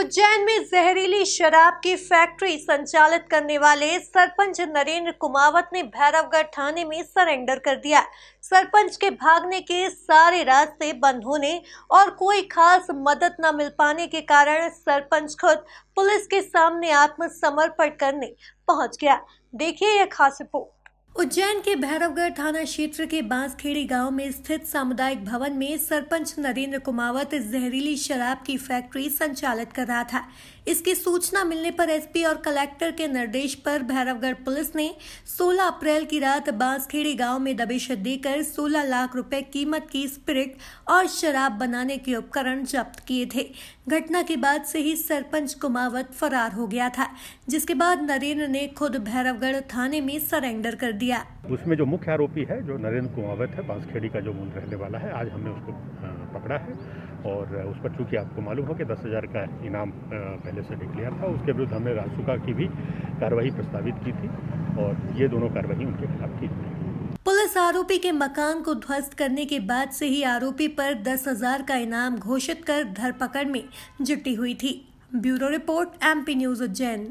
उज्जैन में जहरीली शराब की फैक्ट्री संचालित करने वाले सरपंच नरेंद्र कुमावत ने भैरवगढ़ थाने में सरेंडर कर दिया सरपंच के भागने के सारे रास्ते बंद होने और कोई खास मदद न मिल पाने के कारण सरपंच खुद पुलिस के सामने आत्मसमर्पण करने पहुंच गया देखिए यह खास रिपोर्ट उज्जैन के भैरवगढ़ थाना क्षेत्र के बांसखेड़ी गांव में स्थित सामुदायिक भवन में सरपंच नरेंद्र कुमावत जहरीली शराब की फैक्ट्री संचालित कर रहा था इसकी सूचना मिलने पर एसपी और कलेक्टर के निर्देश पर भैरवगढ़ पुलिस ने 16 अप्रैल की रात बांसखेड़ी गांव में दबिश देकर 16 लाख रुपए कीमत की स्पिरिट और शराब बनाने के उपकरण जब्त किए थे घटना के बाद से ही सरपंच कुमावत फरार हो गया था जिसके बाद नरेंद्र ने खुद भैरवगढ़ थाने में सरेंडर कर दिया उसमें जो मुख्य आरोपी है जो नरेंद्र कुमावत है बांसखेड़ी का जो मूल रहने वाला है आज हमने उसको पकड़ा है और उस पर चूंकि आपको मालूम हो कि दस हज़ार का इनाम पहले से डिक्लेयर था उसके विरुद्ध हमने राजसुका की भी कार्रवाई प्रस्तावित की थी और ये दोनों कार्रवाई उनके खिलाफ की थी पुलिस आरोपी के मकान को ध्वस्त करने के बाद से ही आरोपी पर दस हजार का इनाम घोषित कर धरपकड़ में जुटी हुई थी bureau report MP news Ujjain